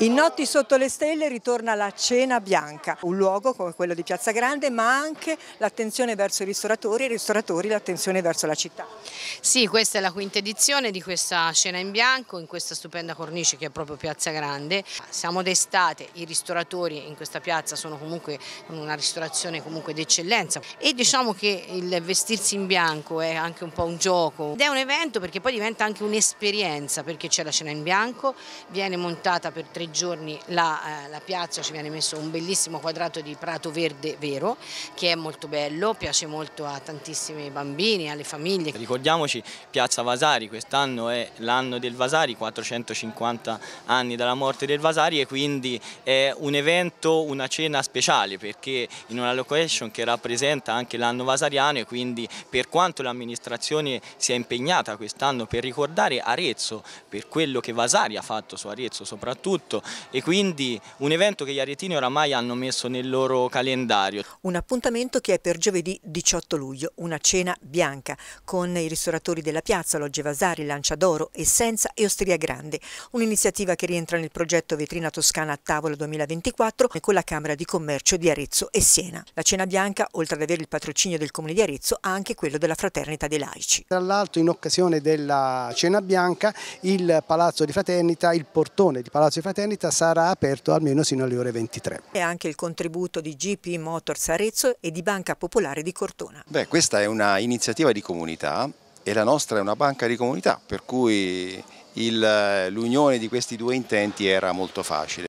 In Notti sotto le stelle ritorna la Cena Bianca, un luogo come quello di Piazza Grande, ma anche l'attenzione verso i ristoratori e i ristoratori l'attenzione verso la città. Sì, questa è la quinta edizione di questa Cena in Bianco, in questa stupenda cornice che è proprio Piazza Grande. Siamo d'estate, i ristoratori in questa piazza sono comunque una ristorazione comunque d'eccellenza e diciamo che il vestirsi in bianco è anche un po' un gioco ed è un evento perché poi diventa anche un'esperienza perché c'è la Cena in Bianco, viene montata per tre giorni la, eh, la, piazza ci viene messo un bellissimo quadrato di prato verde vero che è molto bello, piace molto a tantissimi bambini, alle famiglie. Ricordiamoci Piazza Vasari, quest'anno è l'anno del Vasari, 450 anni dalla morte del Vasari e quindi è un evento, una cena speciale perché in una location che rappresenta anche l'anno vasariano e quindi per quanto l'amministrazione si è impegnata quest'anno per ricordare Arezzo, per quello che Vasari ha fatto su Arezzo soprattutto, e quindi un evento che gli aretini oramai hanno messo nel loro calendario. Un appuntamento che è per giovedì 18 luglio, una cena bianca con i ristoratori della piazza, Logge Vasari, Lanciadoro, Essenza e Osteria Grande, un'iniziativa che rientra nel progetto Vetrina Toscana a Tavola 2024 e con la Camera di Commercio di Arezzo e Siena. La cena bianca, oltre ad avere il patrocinio del Comune di Arezzo, ha anche quello della Fraternità dei Laici. Tra l'altro in occasione della cena bianca il Palazzo di Fraternita, il portone di Palazzo di Fraternita Sanità sarà aperto almeno sino alle ore 23. E anche il contributo di GP Motors Arezzo e di Banca Popolare di Cortona. Beh, questa è una iniziativa di comunità e la nostra è una banca di comunità, per cui l'unione di questi due intenti era molto facile.